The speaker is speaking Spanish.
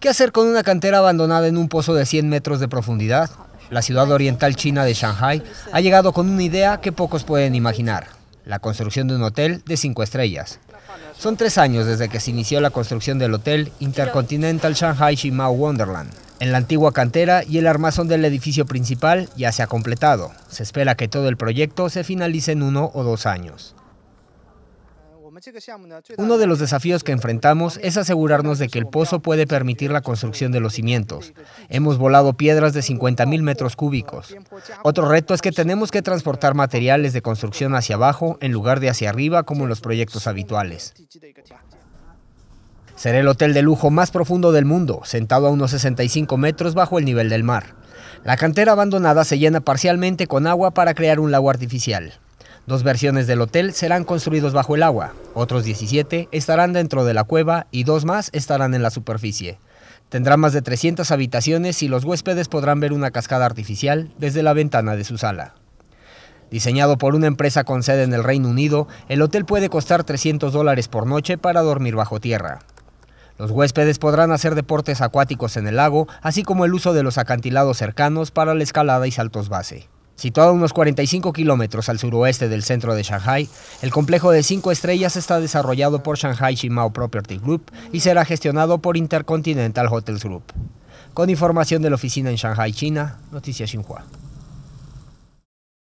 ¿Qué hacer con una cantera abandonada en un pozo de 100 metros de profundidad? La ciudad oriental china de Shanghai ha llegado con una idea que pocos pueden imaginar, la construcción de un hotel de cinco estrellas. Son tres años desde que se inició la construcción del hotel Intercontinental Shanghai Shimao Wonderland. En la antigua cantera y el armazón del edificio principal ya se ha completado. Se espera que todo el proyecto se finalice en uno o dos años. Uno de los desafíos que enfrentamos es asegurarnos de que el pozo puede permitir la construcción de los cimientos. Hemos volado piedras de 50.000 metros cúbicos. Otro reto es que tenemos que transportar materiales de construcción hacia abajo en lugar de hacia arriba como en los proyectos habituales. Será el hotel de lujo más profundo del mundo, sentado a unos 65 metros bajo el nivel del mar. La cantera abandonada se llena parcialmente con agua para crear un lago artificial. Dos versiones del hotel serán construidos bajo el agua, otros 17 estarán dentro de la cueva y dos más estarán en la superficie. Tendrá más de 300 habitaciones y los huéspedes podrán ver una cascada artificial desde la ventana de su sala. Diseñado por una empresa con sede en el Reino Unido, el hotel puede costar 300 dólares por noche para dormir bajo tierra. Los huéspedes podrán hacer deportes acuáticos en el lago, así como el uso de los acantilados cercanos para la escalada y saltos base. Situado a unos 45 kilómetros al suroeste del centro de Shanghai, el complejo de cinco estrellas está desarrollado por Shanghai Shimao Property Group y será gestionado por Intercontinental Hotels Group. Con información de la oficina en Shanghai, China, Noticias Xinhua.